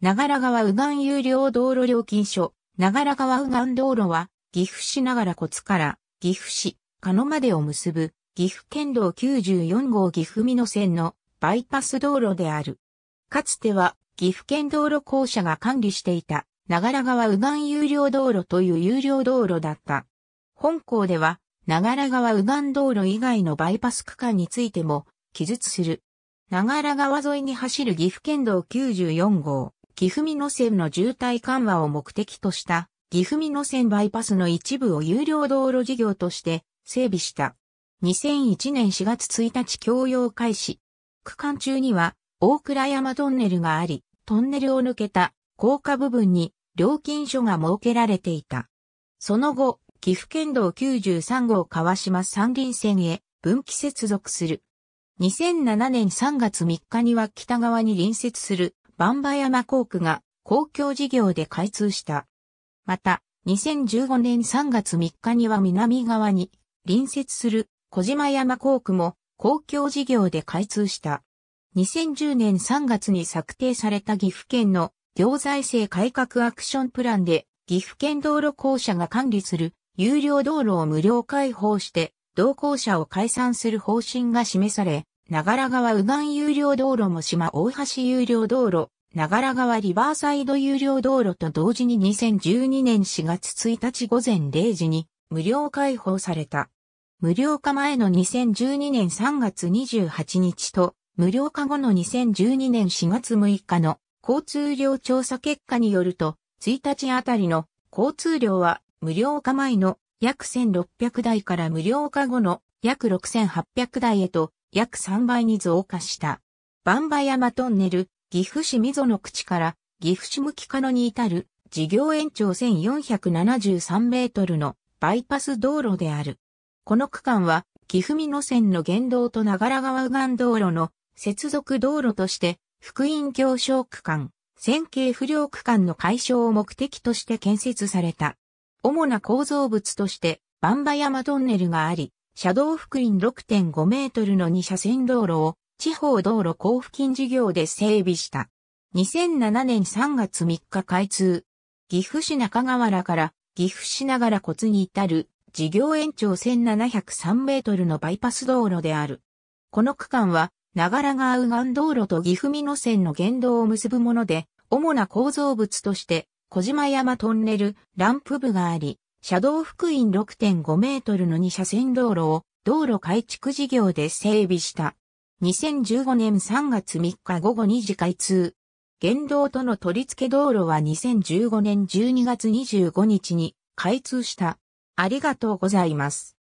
長良川右岸有料道路料金所、長良川右岸道路は、岐阜市長良骨から岐阜市、鹿野までを結ぶ、岐阜県道94号岐阜美濃線のバイパス道路である。かつては、岐阜県道路公社が管理していた、長良川右岸有料道路という有料道路だった。本校では、長良川右岸道路以外のバイパス区間についても、記述する。長良川沿いに走る岐阜県道94号。岐阜美濃線の渋滞緩和を目的とした岐阜美濃線バイパスの一部を有料道路事業として整備した。2001年4月1日供用開始。区間中には大倉山トンネルがあり、トンネルを抜けた高架部分に料金所が設けられていた。その後、岐阜県道93号川島三輪線へ分岐接続する。2007年3月3日には北側に隣接する番場山航空が公共事業で開通した。また、2015年3月3日には南側に隣接する小島山航空も公共事業で開通した。2010年3月に策定された岐阜県の行財政改革アクションプランで岐阜県道路公社が管理する有料道路を無料開放して同行者を解散する方針が示され、長良川右岸有料道路も島大橋有料道路、長良川リバーサイド有料道路と同時に2012年4月1日午前0時に無料開放された。無料化前の2012年3月28日と無料化後の2012年4月6日の交通量調査結果によると、1日あたりの交通量は無料化前の約1600台から無料化後の約6800台へと約3倍に増加した。バンバ山トンネル、岐阜市溝の口から岐阜市向きかのに至る事業延長1473メートルのバイパス道路である。この区間は岐阜美濃線の原道と長良川右岸道路の接続道路として福音行商区間、線形不良区間の解消を目的として建設された。主な構造物として、バンバ山トンネルがあり、車道福音6.5メートルの2車線道路を地方道路交付金事業で整備した。2007年3月3日開通。岐阜市中河原から岐阜市ながら骨に至る事業延長1703メートルのバイパス道路である。この区間は長良川右岸道路と岐阜美濃線の原道を結ぶもので、主な構造物として小島山トンネル、ランプ部があり、車道福音6.5メートルの2車線道路を道路改築事業で整備した。2015年3月3日午後2時開通。現道との取り付け道路は2015年12月25日に開通した。ありがとうございます。